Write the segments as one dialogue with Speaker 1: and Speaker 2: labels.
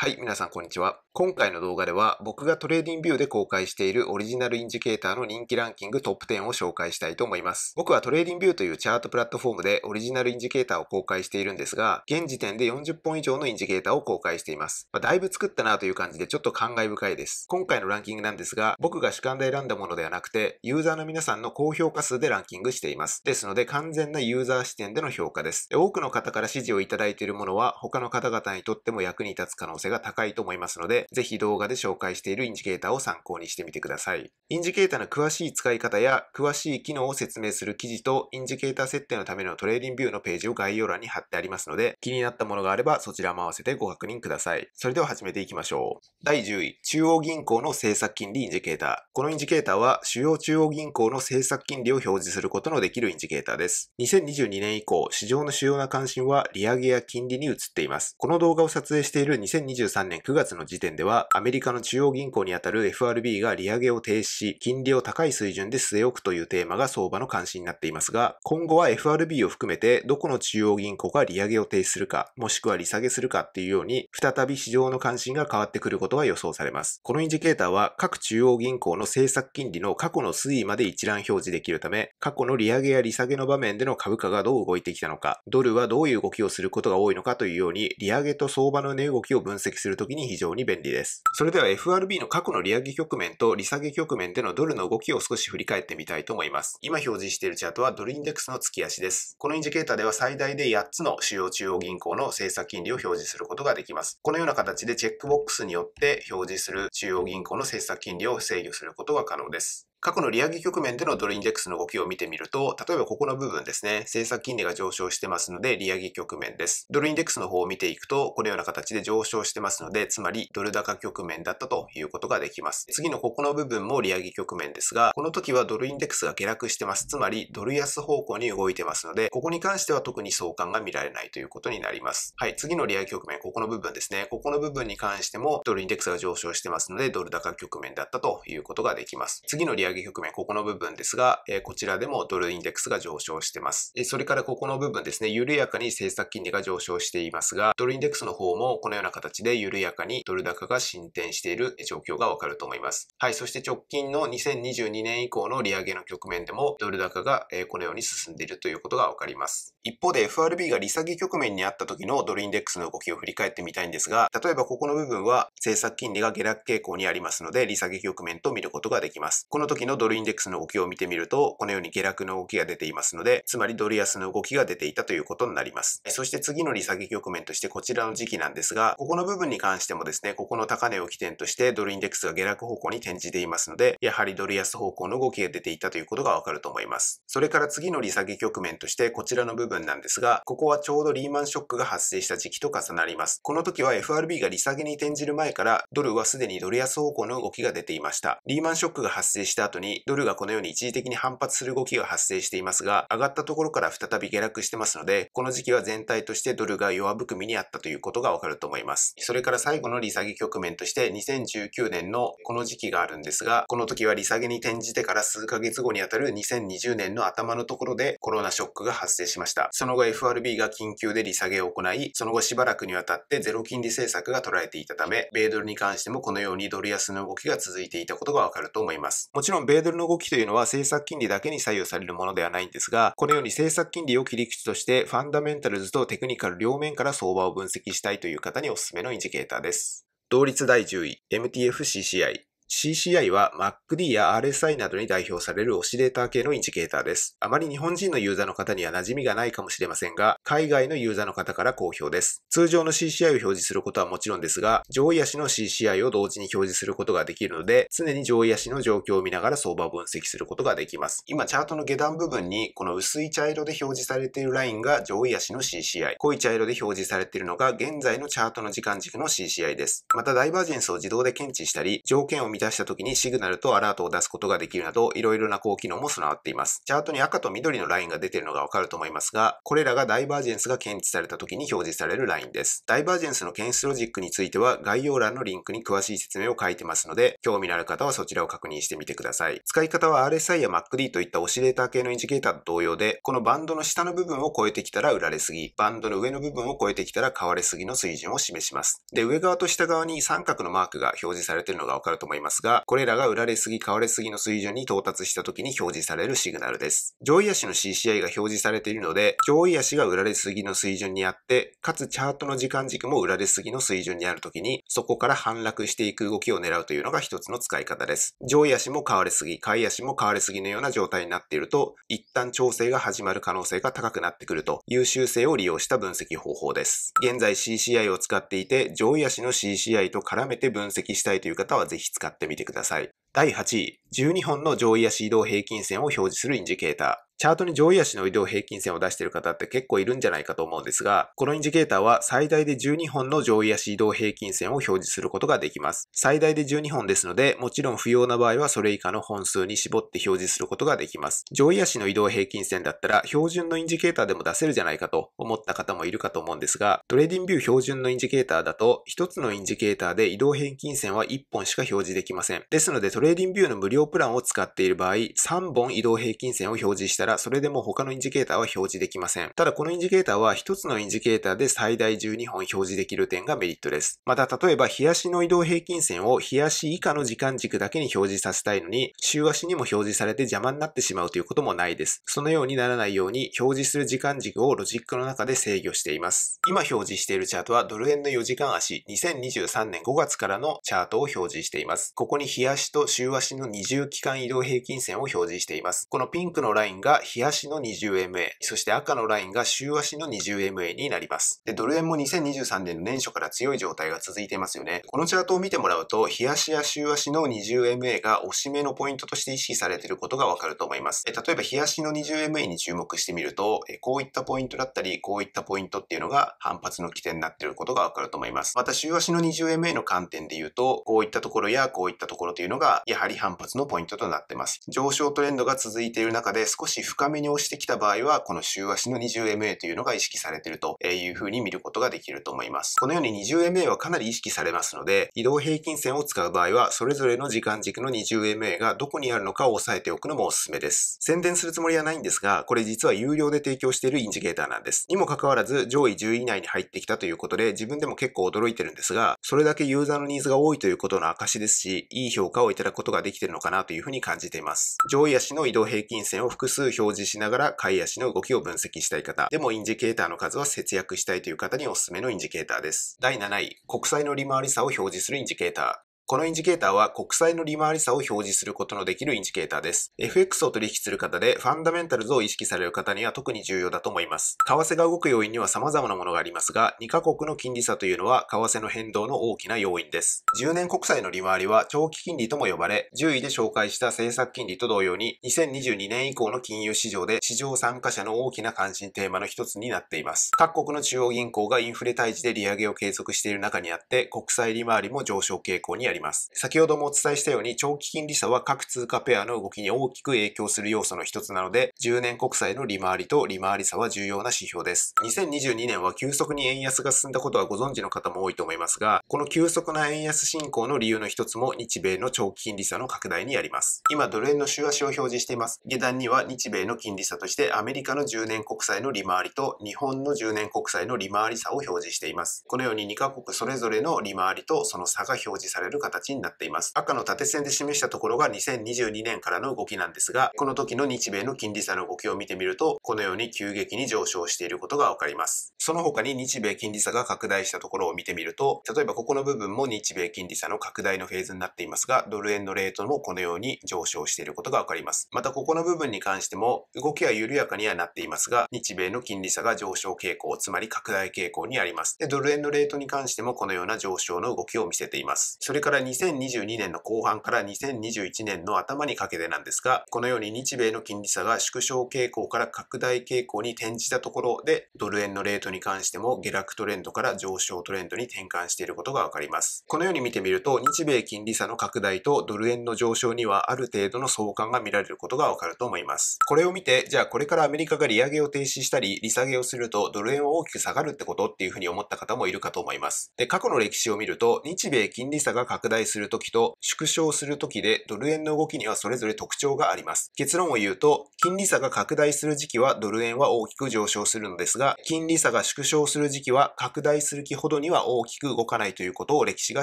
Speaker 1: はい、皆さんこんにちは。今回の動画では僕がトレーディンビューで公開しているオリジナルインジケーターの人気ランキングトップ10を紹介したいと思います。僕はトレーディンビューというチャートプラットフォームでオリジナルインジケーターを公開しているんですが、現時点で40本以上のインジケーターを公開しています。まあ、だいぶ作ったなという感じでちょっと感慨深いです。今回のランキングなんですが、僕が主観で選んだものではなくて、ユーザーの皆さんの高評価数でランキングしています。ですので完全なユーザー視点での評価です。で多くの方から指示をいただいているものは他の方々にとっても役に立つ可能性性が高いと思いますので、ぜひ動画で紹介しているインジケーターを参考にしてみてください。インジケーターの詳しい使い方や詳しい機能を説明する記事と、インジケーター設定のためのトレーディングビューのページを概要欄に貼ってありますので、気になったものがあればそちらも合わせてご確認ください。それでは始めていきましょう。第10位、中央銀行の政策金利インジケーター。このインジケーターは主要中央銀行の政策金利を表示することのできるインジケーターです。2022年以降、市場の主要な関心は利上げや金利に移っています。この動画を撮影している2023年9月の時点では、アメリカの中央銀行にあたる FRB が利上げを停止し、金利を高い水準で据え置くというテーマが相場の関心になっていますが、今後は FRB を含めて、どこの中央銀行が利上げを停止するか、もしくは利下げするかっていうように、再び市場の関心が変わってくることが予想されます。このインジケーターは、各中央銀行の政策金利の過去の推移まで一覧表示できるため、過去の利上げや利下げの場面での株価がどう動いてきたのか、ドルはどういう動きをすることが多いのかというように、利上げと相場の値動きを分析析するときに非常に便利です。それでは FRB の過去の利上げ局面と利下げ局面でのドルの動きを少し振り返ってみたいと思います。今表示しているチャートはドルインデックスの月足です。このインジケーターでは最大で8つの主要中央銀行の政策金利を表示することができます。このような形でチェックボックスによって表示する中央銀行の政策金利を制御することが可能です。過去の利上げ局面でのドルインデックスの動きを見てみると、例えばここの部分ですね、政策金利が上昇してますので、利上げ局面です。ドルインデックスの方を見ていくと、このような形で上昇してますので、つまりドル高局面だったということができます。次のここの部分も利上げ局面ですが、この時はドルインデックスが下落してます。つまりドル安方向に動いてますので、ここに関しては特に相関が見られないということになります。はい、次の利上げ局面、ここの部分ですね。ここの部分に関しても、ドルインデックスが上昇してますので、ドル高局面だったということができます。次の利上げ局面、ここの部分ですが、えこちらでもドルインデックスが上昇してます。えそれからここの部分ですね、緩やかに政策金利が上昇していますが、ドルインデックスの方もこのような形で緩やかにドル高が進展している状況がわかると思います。はい、そして直近の2022年以降の利上げの局面でもドル高がこのように進んでいるということがわかります。一方で FRB が利下げ局面にあった時のドルインデックスの動きを振り返ってみたいんですが、例えばここの部分は政策金利が下落傾向にありますので、利下げ局面と見ることができます。この時時のドルインデックスの動きを見てみると、このように下落の動きが出ていますので、つまりドル安の動きが出ていたということになります。そして次の利下げ局面としてこちらの時期なんですが、ここの部分に関してもですね、ここの高値を起点としてドルインデックスが下落方向に転じていますので、やはりドル安方向の動きが出ていたということがわかると思います。それから次の利下げ局面としてこちらの部分なんですが、ここはちょうどリーマンショックが発生した時期と重なります。この時は FRB が利下げに転じる前から、ドルはすでにドル安方向の動きが出ていました。リーマンショックが発生した後にドルがこのように一時的に反発する動きが発生していますが、上がったところから再び下落してますので、この時期は全体としてドルが弱含みにあったということがわかると思います。それから最後の利下げ局面として2019年のこの時期があるんですが、この時は利下げに転じてから数ヶ月後にあたる2020年の頭のところでコロナショックが発生しました。その後 FRB が緊急で利下げを行い、その後しばらくにわたってゼロ金利政策が捉らていたため、米ドルに関してもこのようにドル安の動きが続いていたことがわかると思います。もちろんろん米ドルの動きというのは政策金利だけに左右されるものではないんですが、このように政策金利を切り口としてファンダメンタルズとテクニカル両面から相場を分析したいという方におすすめのインジケーターです。同率第10位、MTFCCI。CCI は MacD や RSI などに代表されるオシレーター系のインジケーターです。あまり日本人のユーザーの方には馴染みがないかもしれませんが、海外のユーザーの方から好評です。通常の CCI を表示することはもちろんですが、上位足の CCI を同時に表示することができるので、常に上位足の状況を見ながら相場を分析することができます。今、チャートの下段部分に、この薄い茶色で表示されているラインが上位足の CCI、濃い茶色で表示されているのが現在のチャートの時間軸の CCI です。また、ダイバージェンスを自動で検知したり、条件を満たした時にシグナルとアラートを出すことができるなど、いろいろな高機能も備わっています。チャートに赤と緑のラインが出ているのがわかると思いますが、これらがダイバージェンスが検知された時に表示されるラインです。ダイバージェンスの検出ロジックについては、概要欄のリンクに詳しい説明を書いてますので、興味のある方はそちらを確認してみてください。使い方は RSI や MacD といったオシレーター系のインジケーターと同様で、このバンドの下の部分を超えてきたら売られすぎ、バンドの上の部分を超えてきたら買われすぎの水準を示します。で、上側と下側に三角のマークが表示されているのがわかると思いますますが、これらが売られすぎ、買われすぎの水準に到達した時に表示されるシグナルです。上位足の CCI が表示されているので、上位足が売られすぎの水準にあって、かつチャートの時間軸も売られすぎの水準にある時に、そこから反落していく動きを狙うというのが一つの使い方です。上位足も買われすぎ、買い足も買われすぎのような状態になっていると、一旦調整が始まる可能性が高くなってくるという修正を利用した分析方法です。現在 CCI を使っていて、上位足の CCI と絡めて分析したいという方はぜひ使ってってみてください。第8位、12本の上位足移動平均線を表示するインジケーター。チャートに上位足の移動平均線を出している方って結構いるんじゃないかと思うんですが、このインジケーターは最大で12本の上位足移動平均線を表示することができます。最大で12本ですので、もちろん不要な場合はそれ以下の本数に絞って表示することができます。上位足の移動平均線だったら標準のインジケーターでも出せるじゃないかと思った方もいるかと思うんですが、トレーディングビュー標準のインジケーターだと、1つのインジケーターで移動平均線は1本しか表示できません。ですのでトレレーディンビューの無料プランを使っている場合、3本移動平均線を表示したら、それでも他のインジケーターは表示できません。ただこのインジケーターは1つのインジケーターで最大12本表示できる点がメリットです。また例えば、日足の移動平均線を日足以下の時間軸だけに表示させたいのに、週足にも表示されて邪魔になってしまうということもないです。そのようにならないように、表示する時間軸をロジックの中で制御しています。今表示しているチャートは、ドル円の4時間足、2023年5月からのチャートを表示しています。ここに日足と週足の20期間移動平均線を表示しています。このピンクのラインが日足の 20MA、そして赤のラインが週足の 20MA になります。で、ドル円も2023年の年初から強い状態が続いていますよね。このチャートを見てもらうと、日足や週足の 20MA が押し目のポイントとして意識されていることがわかると思います。え例えば、日足の 20MA に注目してみると、え、こういったポイントだったり、こういったポイントっていうのが反発の起点になっていることがわかると思います。また、週足の 20MA の観点で言うと、こういったところやこういったところというのがやはり反発のポイントとなってます。上昇トレンドが続いている中で少し深めに押してきた場合は、この週足の 20MA というのが意識されているというふうに見ることができると思います。このように 20MA はかなり意識されますので、移動平均線を使う場合は、それぞれの時間軸の 20MA がどこにあるのかを押さえておくのもおすすめです。宣伝するつもりはないんですが、これ実は有料で提供しているインジケーターなんです。にもかかわらず、上位10位以内に入ってきたということで、自分でも結構驚いてるんですが、それだけユーザーのニーズが多いということの証ですし、いい評価をいただだくことができているのかなというふうに感じています。上位足の移動平均線を複数表示しながら、買い足の動きを分析したい方、でもインジケーターの数は節約したいという方におすすめのインジケーターです。第7位、国債の利回り差を表示するインジケーター。このインジケーターは国債の利回り差を表示することのできるインジケーターです。FX を取引する方でファンダメンタルズを意識される方には特に重要だと思います。為替が動く要因には様々なものがありますが、2カ国の金利差というのは為替の変動の大きな要因です。10年国債の利回りは長期金利とも呼ばれ、10位で紹介した政策金利と同様に、2022年以降の金融市場で市場参加者の大きな関心テーマの一つになっています。各国の中央銀行がインフレ退治で利上げを継続している中にあって、国債利回りも上昇傾向にあります。ります。先ほどもお伝えしたように、長期金利差は各通貨ペアの動きに大きく影響する要素の一つなので、10年国債の利回りと利回り差は重要な指標です。2022年は急速に円安が進んだことはご存知の方も多いと思いますが、この急速な円安進行の理由の一つも日米の長期金利差の拡大にあります。今、ドル円の週足を表示しています。下段には日米の金利差としてアメリカの10年国債の利回りと日本の10年国債の利回り差を表示しています。このように2カ国それぞれの利回りとその差が表示される形になっています。赤の縦線で示したところが2022年からの動きなんですが、この時の日米の金利差の動きを見てみると、このように急激に上昇していることがわかります。その他に日米金利差が拡大したところを見てみると、例えばここの部分も日米金利差の拡大のフェーズになっていますが、ドル円のレートもこのように上昇していることがわかります。またここの部分に関しても、動きは緩やかにはなっていますが、日米の金利差が上昇傾向、つまり拡大傾向にあります。で、ドル円のレートに関してもこのような上昇の動きを見せています。それからから2022年の後半から2021年の頭にかけてなんですが、このように日米の金利差が縮小傾向から拡大傾向に転じたところで、ドル円のレートに関しても下落トレンドから上昇トレンドに転換していることがわかります。このように見てみると、日米金利差の拡大とドル円の上昇にはある程度の相関が見られることがわかると思います。これを見て、じゃあこれからアメリカが利上げを停止したり、利下げをするとドル円は大きく下がるってことっていうふうに思った方もいるかと思います。で、過去の歴史を見ると、日米金利差が拡拡大するときと縮小するときでドル円の動きにはそれぞれ特徴があります。結論を言うと、金利差が拡大する時期はドル円は大きく上昇するのですが、金利差が縮小する時期は拡大する期ほどには大きく動かないということを歴史が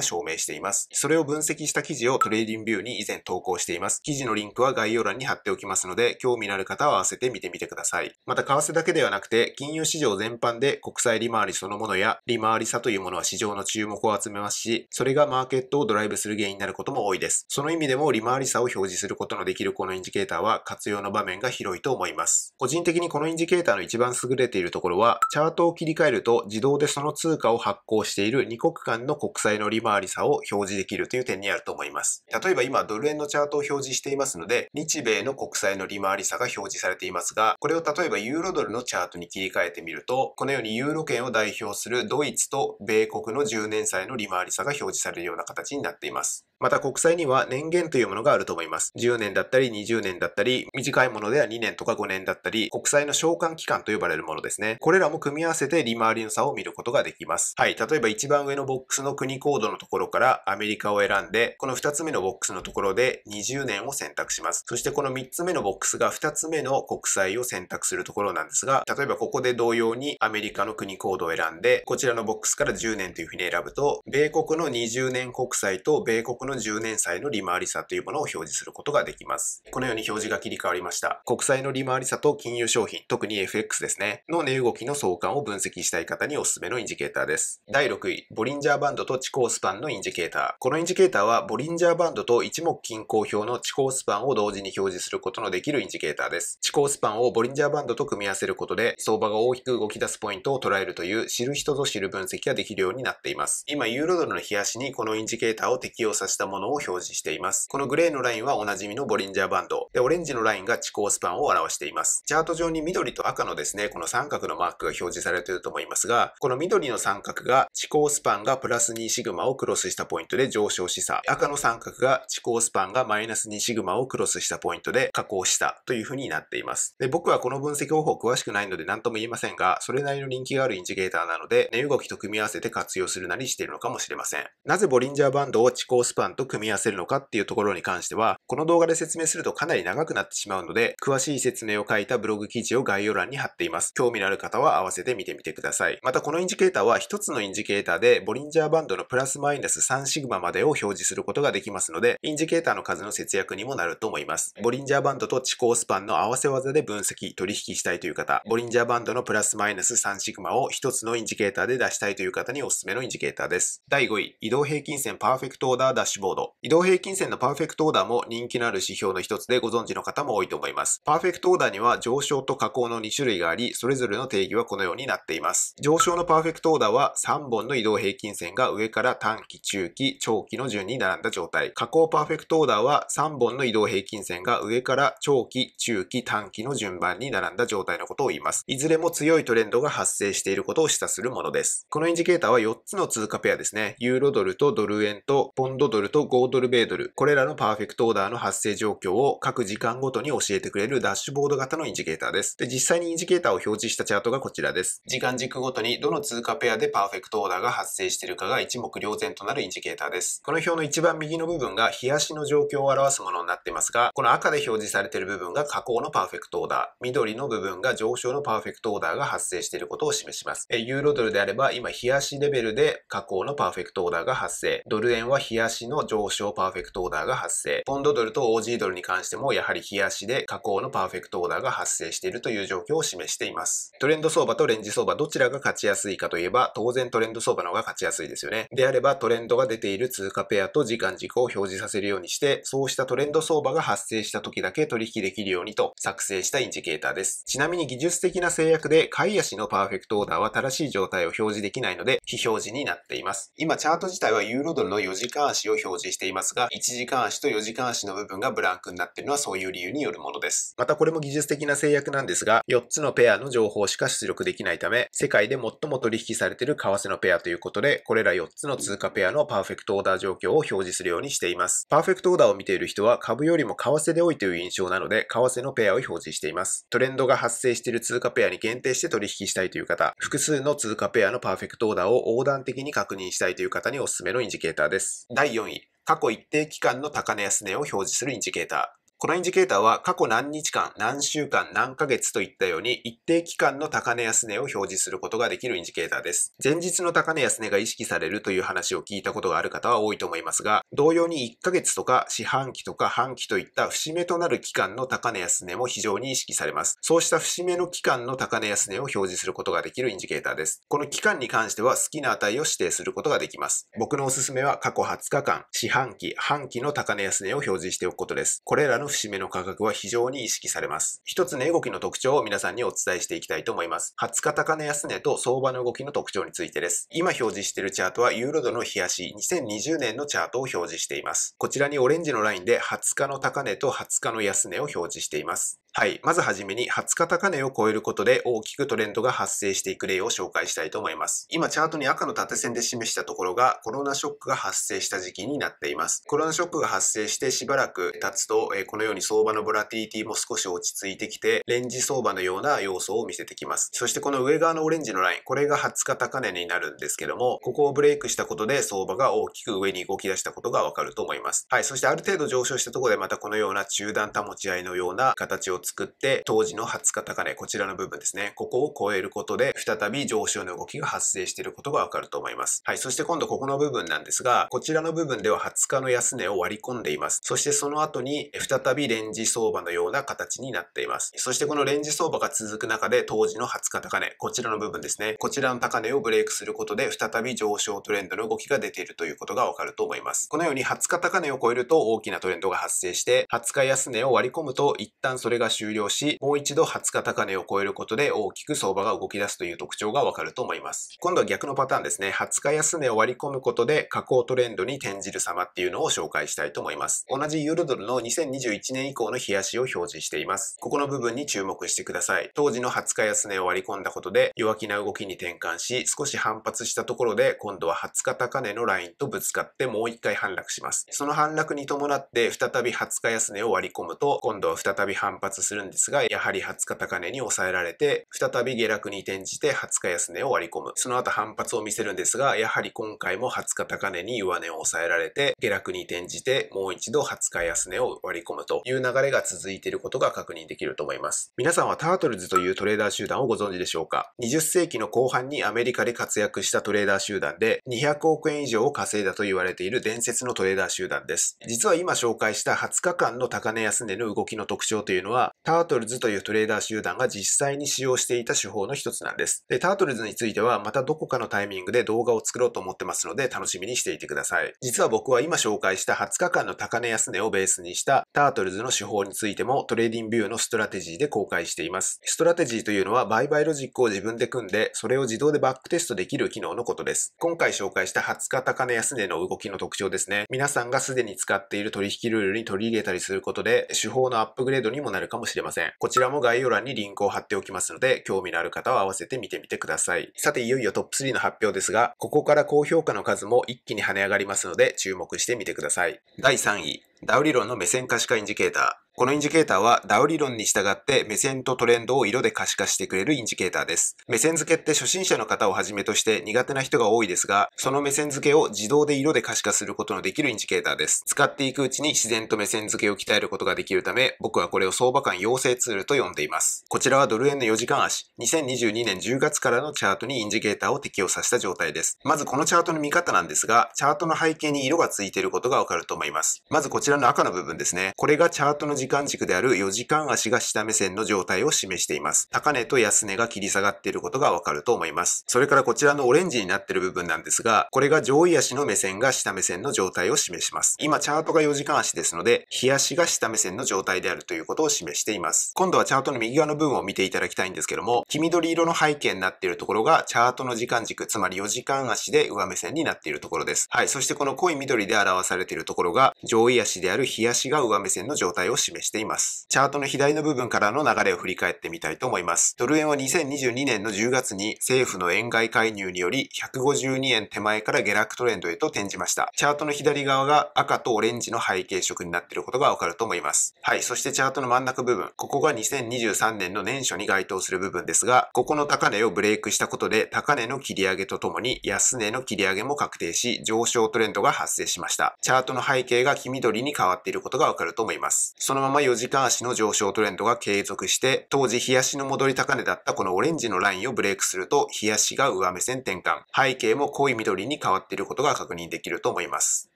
Speaker 1: 証明しています。それを分析した記事をトレーディングビューに以前投稿しています。記事のリンクは概要欄に貼っておきますので、興味のある方は合わせて見てみてください。また、為替だけではなくて、金融市場全般で国債利回りそのものや利回り差というものは市場の注目を集めますし、それがマーケットをドライブする原因になることも多いです。その意味でも利回り差を表示することのできるこのインジケーターは活用の場面が広いと思います。個人的にこのインジケーターの一番優れているところは、チャートを切り替えると自動でその通貨を発行している2国間の国債の利回り差を表示できるという点にあると思います。例えば今ドル円のチャートを表示していますので、日米の国債の利回り差が表示されていますが、これを例えばユーロドルのチャートに切り替えてみると、このようにユーロ圏を代表するドイツと米国の10年債の利回り差が表示されるような形になります。なっています。また国債には年限というものがあると思います。10年だったり20年だったり、短いものでは2年とか5年だったり、国債の償還期間と呼ばれるものですね。これらも組み合わせて利回りの差を見ることができます。はい、例えば一番上のボックスの国コードのところからアメリカを選んで、この2つ目のボックスのところで20年を選択します。そしてこの3つ目のボックスが2つ目の国債を選択するところなんですが、例えばここで同様にアメリカの国コードを選んで、こちらのボックスから10年というふうに選ぶと、米国の20年国債債と米国の10年債の利回り差というものを表示することができます。このように表示が切り替わりました。国債の利回り差と金融商品、特に FX ですね、の値動きの相関を分析したい方におすすめのインジケーターです。第6位、ボリンジャーバンドと地高スパンのインジケーター。このインジケーターは、ボリンジャーバンドと一目均衡表の地高スパンを同時に表示することのできるインジケーターです。地高スパンをボリンジャーバンドと組み合わせることで、相場が大きく動き出すポイントを捉えるという、知る人ぞ知る分析ができるようになっています。今、ユーロドルの冷やしにこのインジケーターータを適用させたものを表示しています。このグレーのラインはおなじみのボリンジャーバンド。で、オレンジのラインが地高スパンを表しています。チャート上に緑と赤のですね、この三角のマークが表示されていると思いますが、この緑の三角が地高スパンがプラス2シグマをクロスしたポイントで上昇しさ、赤の三角が地高スパンがマイナス2シグマをクロスしたポイントで下降したというふうになっています。で、僕はこの分析方法詳しくないので何とも言えませんが、それなりの人気があるインジゲーターなので、値動きと組み合わせて活用するなりしているのかもしれません。なぜボリンジャーバンンドを遅行スパンと組み合わせるのかっていうところに関しては、この動画で説明するとかなり長くなってしまうので、詳しい説明を書いたブログ記事を概要欄に貼っています。興味のある方は合わせて見てみてください。またこのインジケーターは1つのインジケーターで、ボリンジャーバンドのプラスマイナス3シグマまでを表示することができますので、インジケーターの数の節約にもなると思います。ボリンジャーバンドと地高スパンの合わせ技で分析、取引したいという方、ボリンジャーバンドのプラスマイナス3シグマを1つのインジケーターで出したいという方におすすめのインジケーターです。第5位、移動平均線パワーーフェクトオーダーダッシュボード。移動平均線のパーフェクトオーダーも人気のある指標の一つでご存知の方も多いと思います。パーフェクトオーダーには上昇と下降の2種類があり、それぞれの定義はこのようになっています。上昇のパーフェクトオーダーは3本の移動平均線が上から短期、中期、長期の順に並んだ状態。下降パーフェクトオーダーは3本の移動平均線が上から長期、中期、短期の順番に並んだ状態のことを言います。いずれも強いトレンドが発生していることを示唆するものです。このインジケーターは4つの通貨ペアですね。ユーロドルとドル円とポンドドルと5ドル米ドル、これらのパーフェクトオーダーの発生状況を各時間ごとに教えてくれるダッシュボード型のインジケーターです。で、実際にインジケーターを表示したチャートがこちらです。時間軸ごとにどの通貨ペアでパーフェクトオーダーが発生しているかが一目瞭然となるインジケーターです。この表の一番右の部分が日足の状況を表すものになっていますが、この赤で表示されている部分が下降のパーフェクトオーダー、緑の部分が上昇のパーフェクトオーダーが発生していることを示します。ユーロドルであれば今日足レベルで下降のパーフェクトオーダーが発生、ドル円は冷やしの上昇パーフェクトオーダーが発生。ポンドドルとオージードルに関してもやはり冷やしで下降のパーフェクトオーダーが発生しているという状況を示しています。トレンド相場とレンジ相場どちらが勝ちやすいかといえば当然トレンド相場の方が勝ちやすいですよね。であればトレンドが出ている通貨ペアと時間軸を表示させるようにしてそうしたトレンド相場が発生した時だけ取引できるようにと作成したインジケーターです。ちなみに技術的な制約で買い足のパーフェクトオーダーは正しい状態を表示できないので非表示になっています。今チャート自体はユーロドルの4時間足を表示していますが、1時間足と4時間足の部分がブランクになっているのはそういう理由によるものです。またこれも技術的な制約なんですが、4つのペアの情報しか出力できないため、世界で最も取引されている為替のペアということで、これら4つの通貨ペアのパーフェクトオーダー状況を表示するようにしています。パーフェクトオーダーを見ている人は株よりも為替で多いという印象なので、為替のペアを表示しています。トレンドが発生している通貨ペアに限定して取引したいという方、複数の通貨ペアのパーフェクトオーダーを横断的に確認したいという方におすすめのインジケーターです。です。第4位、過去一定期間の高値安値を表示するインジケーター。このインジケーターは過去何日間、何週間、何ヶ月といったように一定期間の高値安値を表示することができるインジケーターです。前日の高値安値が意識されるという話を聞いたことがある方は多いと思いますが、同様に1ヶ月とか四半期とか半期といった節目となる期間の高値安値も非常に意識されます。そうした節目の期間の高値安値を表示することができるインジケーターです。この期間に関しては好きな値を指定することができます。僕のおすすめは過去20日間、四半期、半期の高値安値を表示しておくことです。これらのの節目の価格は非常に意識されます。一つ値、動きの特徴を皆さんにお伝えしていきたいと思います。20日高値安値と相場の動きの特徴についてです。今表示しているチャートはユーロドの冷やし2020年のチャートを表示しています。こちらにオレンジのラインで20日の高値と20日の安値を表示しています。はい。まずはじめに20日高値を超えることで大きくトレンドが発生していく例を紹介したいと思います。今チャートに赤の縦線で示したところがコロナショックが発生した時期になっています。コロナショックが発生してしばらく経つと、このように相場のボラティリティも少し落ち着いてきて、レンジ相場のような要素を見せてきます。そしてこの上側のオレンジのライン、これが20日高値になるんですけども、ここをブレイクしたことで相場が大きく上に動き出したことがわかると思います。はい。そしてある程度上昇したところでまたこのような中段保ち合いのような形を作って、当時の20日高値、こちらの部分ですね。ここを超えることで、再び上昇の動きが発生していることがわかると思います。はい。そして今度ここの部分なんですが、こちらの部分では20日の安値を割り込んでいます。そしてその後に、再びレンジ相場のような形になっています。そしてこのレンジ相場が続く中で、当時の20日高値、こちらの部分ですね。こちらの高値をブレイクすることで、再び上昇トレンドの動きが出ているということがわかると思います。このように20日高値を超えると大きなトレンドが発生して、20日安値を割り込むと、一旦それがが終了し、もう一度20日高値を超えることで大きく相場が動き出すという特徴がわかると思います。今度は逆のパターンですね。20日安値を割り込むことで下降トレンドに転じる様っていうのを紹介したいと思います。同じユーロドルの2021年以降の冷やしを表示しています。ここの部分に注目してください。当時の20日安値を割り込んだことで弱気な動きに転換し、少し反発したところで今度は20日高値のラインとぶつかってもう一回反落します。その反落に伴って再び20日安値を割り込むと、今度は再び反発するんですが、やはり20日高値に抑えられて、再び下落に転じて20日安値を割り込む。その後反発を見せるんですが、やはり今回も20日高値に上値を抑えられて、下落に転じて、もう一度20日安値を割り込むという流れが続いていることが確認できると思います。皆さんはタートルズというトレーダー集団をご存知でしょうか ?20 世紀の後半にアメリカで活躍したトレーダー集団で、200億円以上を稼いだと言われている伝説のトレーダー集団です。実は今紹介した20日間の高値安値の動きの特徴というのは、タートルズというトレーダー集団が実際に使用していた手法の一つなんです。で、タートルズについては、またどこかのタイミングで動画を作ろうと思ってますので、楽しみにしていてください。実は僕は今紹介した20日間の高値安値をベースにした、タートルズの手法についても、トレーディングビューのストラテジーで公開しています。ストラテジーというのは、売買ロジックを自分で組んで、それを自動でバックテストできる機能のことです。今回紹介した20日高値安値の動きの特徴ですね。皆さんがすでに使っている取引ルールに取り入れたりすることで、手法のアップグレードにもなるかもかもしれません。こちらも概要欄にリンクを貼っておきますので、興味のある方は合わせて見てみてください。さて、いよいよトップ3の発表ですが、ここから高評価の数も一気に跳ね上がりますので、注目してみてください。第3位、ダウ理論の目線可視化インジケーター。このインジケーターはダウ理論に従って目線とトレンドを色で可視化してくれるインジケーターです。目線付けって初心者の方をはじめとして苦手な人が多いですが、その目線付けを自動で色で可視化することのできるインジケーターです。使っていくうちに自然と目線付けを鍛えることができるため、僕はこれを相場間養成ツールと呼んでいます。こちらはドル円の4時間足、2022年10月からのチャートにインジケーターを適用させた状態です。まずこのチャートの見方なんですが、チャートの背景に色がついていることがわかると思います。まずこちらの赤の部分ですね。これがチャートの時時間軸である4時間足が下目線の状態を示しています。高値と安値が切り下がっていることがわかると思います。それからこちらのオレンジになっている部分なんですが、これが上位足の目線が下目線の状態を示します。今チャートが4時間足ですので、日足が下目線の状態であるということを示しています。今度はチャートの右側の部分を見ていただきたいんですけども、黄緑色の背景になっているところがチャートの時間軸、つまり4時間足で上目線になっているところです。はい、そしてこの濃い緑で表されているところが上位足である日足が上目線の状態を示しています。チャートの左の部分からの流れを振り返ってみたいと思います。ドル円は2022年の10月に政府の円買い介入により152円手前から下落トレンドへと転じました。チャートの左側が赤とオレンジの背景色になっていることがわかると思います。はい、そしてチャートの真ん中部分、ここが2023年の年初に該当する部分ですが、ここの高値をブレイクしたことで高値の切り上げとともに安値の切り上げも確定し、上昇トレンドが発生しました。チャートの背景が黄緑に変わっていることがわかると思います。そのまま4時間足の上昇トレンドが継続して、当時日足の戻り高値だったこのオレンジのラインをブレイクすると、日足が上目線転換。背景も濃い緑に変わっていることが確認できると思います。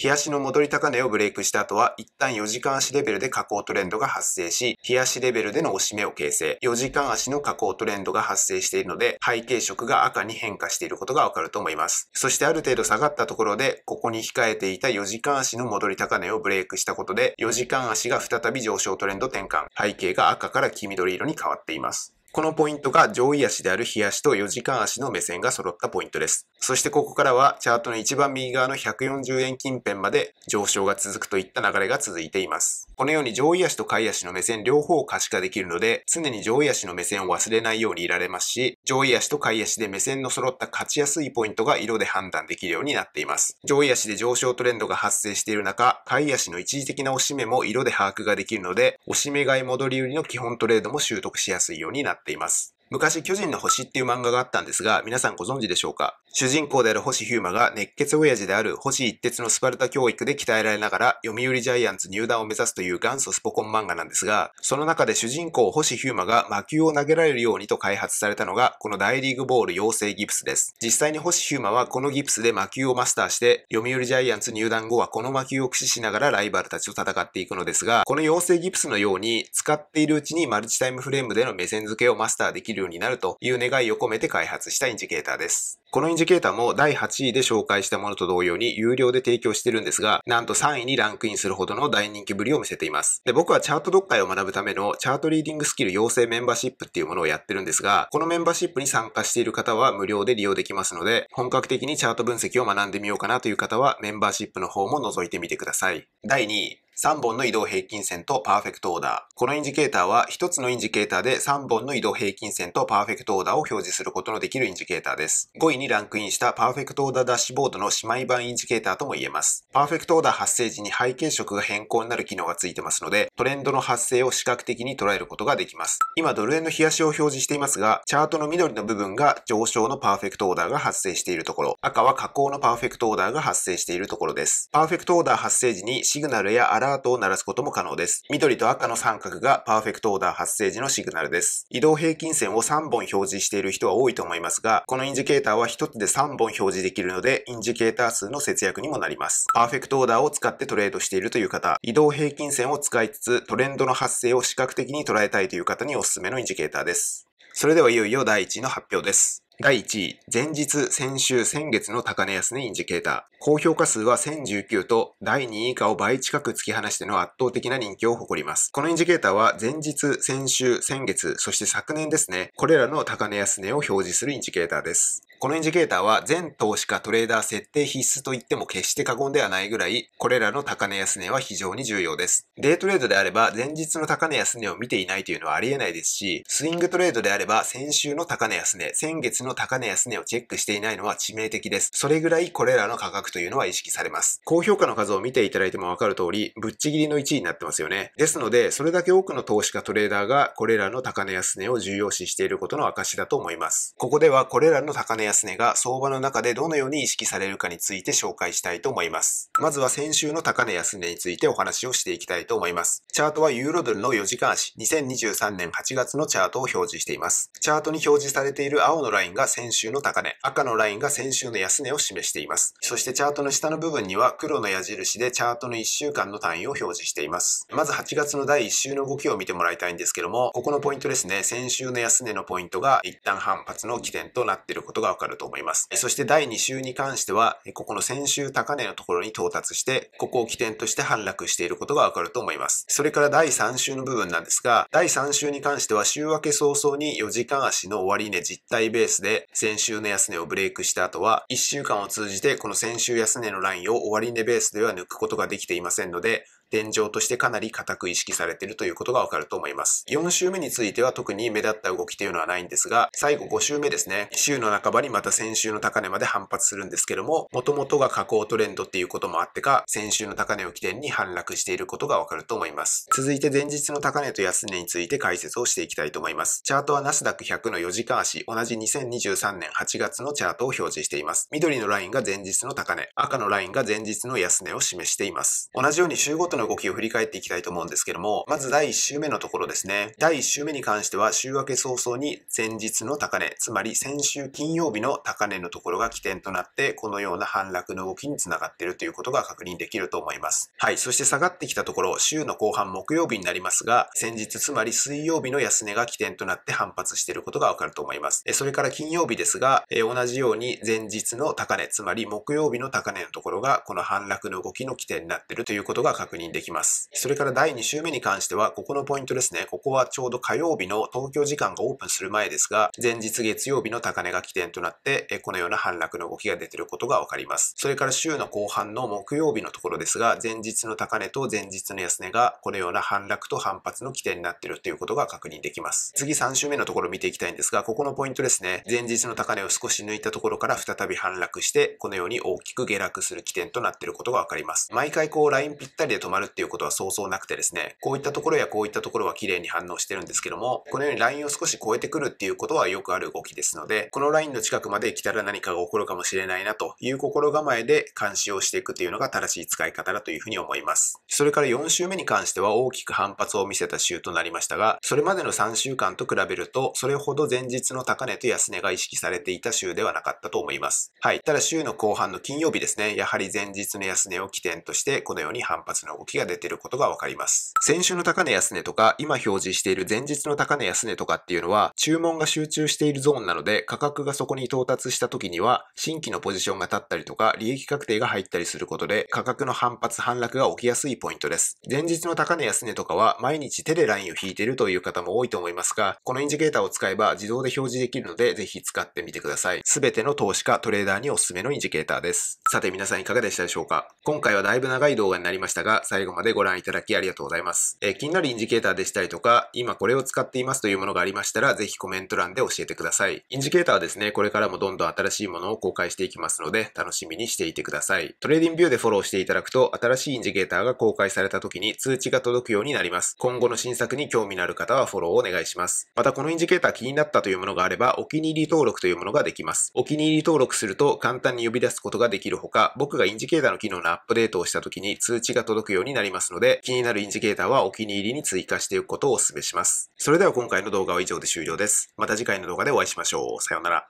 Speaker 1: 日足の戻り高値をブレイクした後は、一旦4時間足レベルで下降トレンドが発生し、日足レベルでの押し目を形成、4時間足の下降トレンドが発生しているので、背景色が赤に変化していることがわかると思います。そしてある程度下がったところで、ここに控えていた4時間足の戻り高値をブレイクしたことで、4時間足が再び上昇トレンド転換、背景が赤から黄緑色に変わっています。このポイントが上位足である日足と4時間足の目線が揃ったポイントです。そしてここからはチャートの一番右側の140円近辺まで上昇が続くといった流れが続いています。このように上位足と下位足の目線両方を可視化できるので、常に上位足の目線を忘れないようにいられますし、上位足と下位足で目線の揃った勝ちやすいポイントが色で判断できるようになっています。上位足で上昇トレンドが発生している中、下位足の一時的な押し目も色で把握ができるので、押し目買い戻り売りの基本トレードも習得しやすいようになっています。ています。昔、巨人の星っていう漫画があったんですが、皆さんご存知でしょうか主人公である星ヒューマが熱血親父である星一徹のスパルタ教育で鍛えられながら読売ジャイアンツ入団を目指すという元祖スポコン漫画なんですが、その中で主人公星ヒューマが魔球を投げられるようにと開発されたのが、この大リーグボール養成ギプスです。実際に星ヒューマはこのギプスで魔球をマスターして、読売ジャイアンツ入団後はこの魔球を駆使しながらライバルたちと戦っていくのですが、この養成ギプスのように使っているうちにマルチタイムフレームでの目線付けをマスターできるようになるという願いを込めて開発したインジケーターです。このジケーターも第8位で紹介したものと同様に有料で提供してるんですが、なんと3位にランクインするほどの大人気ぶりを見せています。で、僕はチャート読解を学ぶためのチャートリーディングスキル養成メンバーシップっていうものをやってるんですが、このメンバーシップに参加している方は無料で利用できますので、本格的にチャート分析を学んでみようかなという方はメンバーシップの方も覗いてみてください。第2位、3本の移動平均線とパーフェクトオーダー。このインジケーターは1つのインジケーターで3本の移動平均線とパーフェクトオーダーを表示することのできるインジケーターです。5位にランクインしたパーフェクトオーダーダッシュボードの姉妹版インジケーターとも言えます。パーフェクトオーダー発生時に背景色が変更になる機能がついてますので、トレンドの発生を視覚的に捉えることができます。今ドル円の冷やしを表示していますが、チャートの緑の部分が上昇のパーフェクトオーダーが発生しているところ、赤は下降のパーフェクトオーダーが発生しているところです。パーフェクトオーダー発生時にシグナルやアララートを鳴らすことも可能です。緑と赤の三角がパーフェクトオーダー発生時のシグナルです。移動平均線を3本表示している人は多いと思いますが、このインジケーターは1つで3本表示できるので、インジケーター数の節約にもなります。パーフェクトオーダーを使ってトレードしているという方、移動平均線を使いつつ、トレンドの発生を視覚的に捉えたいという方におすすめのインジケーターです。それではいよいよ第1位の発表です。第1位、前日、先週、先月の高値安値インジケーター。高評価数は1019と、第2位以下を倍近く突き放しての圧倒的な人気を誇ります。このインジケーターは、前日、先週、先月、そして昨年ですね、これらの高値安値を表示するインジケーターです。このインジケーターは全投資家トレーダー設定必須と言っても決して過言ではないぐらい、これらの高値安値は非常に重要です。デイトレードであれば前日の高値安値を見ていないというのはありえないですし、スイングトレードであれば先週の高値安値、先月の高値安値をチェックしていないのは致命的です。それぐらいこれらの価格というのは意識されます。高評価の数を見ていただいてもわかる通り、ぶっちぎりの1位になってますよね。ですので、それだけ多くの投資家トレーダーがこれらの高値安値を重要視していることの証だと思います。ここではこれらの高値安値が相場の中でどのように意識されるかについて紹介したいと思います。まずは先週の高値安値についてお話をしていきたいと思います。チャートはユーロドルの4時間足、2023年8月のチャートを表示しています。チャートに表示されている青のラインが先週の高値、赤のラインが先週の安値を示しています。そしてチャートの下の部分には黒の矢印でチャートの1週間の単位を表示しています。まず8月の第1週の動きを見てもらいたいんですけども、ここのポイントですね、先週の安値のポイントが一旦反発の起点となっていることがかると思います。そして第2週に関しては、ここの先週高値のところに到達して、ここを起点として反落していることがわかると思います。それから第3週の部分なんですが、第3週に関しては週明け早々に4時間足の終値実体ベースで先週の安値をブレイクした後は、1週間を通じてこの先週安値のラインを終値ベースでは抜くことができていませんので、現状としてかなり固く意識されているということがわかると思います。4週目については特に目立った動きというのはないんですが、最後5週目ですね、週の半ばにまた先週の高値まで反発するんですけども、元々が下降トレンドっていうこともあってか、先週の高値を起点に反落していることがわかると思います。続いて前日の高値と安値について解説をしていきたいと思います。チャートはナスダック100の4時間足、同じ2023年8月のチャートを表示しています。緑のラインが前日の高値、赤のラインが前日の安値を示しています。同じように週ごとの動きを振り返っていきたいと思うんですけども、まず第1週目のところですね。第1週目に関しては、週明け早々に前日の高値、つまり先週金曜日の高値のところが起点となって、このような反落の動きにつながっているということが確認できると思います。はい、そして下がってきたところ、週の後半木曜日になりますが、先日、つまり水曜日の安値が起点となって反発していることがわかると思います。それから金曜日ですが、同じように前日の高値、つまり木曜日の高値のところが、この反落の動きの起点になっているということが確認認できます。それから第2週目に関しては、ここのポイントですね。ここはちょうど火曜日の東京時間がオープンする前ですが、前日月曜日の高値が起点となって、このような反落の動きが出ていることがわかります。それから週の後半の木曜日のところですが、前日の高値と前日の安値がこのような反落と反発の起点になっているということが確認できます。次3週目のところ見ていきたいんですが、ここのポイントですね。前日の高値を少し抜いたところから再び反落して、このように大きく下落する起点となっていることがわかります。毎回こうラインぴったりで止ままるっていうことはそうそうなくてですね、こういったところやこういったところは綺麗に反応してるんですけども、このようにラインを少し超えてくるっていうことはよくある動きですので、このラインの近くまで来たら何かが起こるかもしれないなという心構えで監視をしていくというのが正しい使い方だというふうに思います。それから4週目に関しては大きく反発を見せた週となりましたが、それまでの3週間と比べると、それほど前日の高値と安値が意識されていた週ではなかったと思います。はい。ただ週の後半の金曜日ですね、やはり前日の安値を起点として、このように反発の動ききが出てることがわかります。先週の高値安値とか、今表示している前日の高値安値とかっていうのは、注文が集中しているゾーンなので、価格がそこに到達した時には、新規のポジションが立ったりとか、利益確定が入ったりすることで、価格の反発、反落が起きやすいポイントです。前日の高値安値とかは、毎日手でラインを引いているという方も多いと思いますが、このインジケーターを使えば自動で表示できるので、ぜひ使ってみてください。すべての投資家、トレーダーにおすすめのインジケーターです。さて皆さんいかがでしたでしょうか今回はだいぶ長い動画になりましたが、最後までご覧いただきありがとうございます。えー、気になるインジケーターでしたりとか、今これを使っていますというものがありましたら、ぜひコメント欄で教えてください。インジケーターはですね、これからもどんどん新しいものを公開していきますので、楽しみにしていてください。トレーディングビューでフォローしていただくと、新しいインジケーターが公開された時に通知が届くようになります。今後の新作に興味のある方はフォローをお願いします。またこのインジケーター気になったというものがあれば、お気に入り登録というものができます。お気に入り登録すると簡単に呼び出すことができるほか、僕がインジケーターの機能のアップデートをした時に通知が届くようにになりますので、気になるインジケーターはお気に入りに追加しておくことをお勧めします。それでは今回の動画は以上で終了です。また次回の動画でお会いしましょう。さようなら。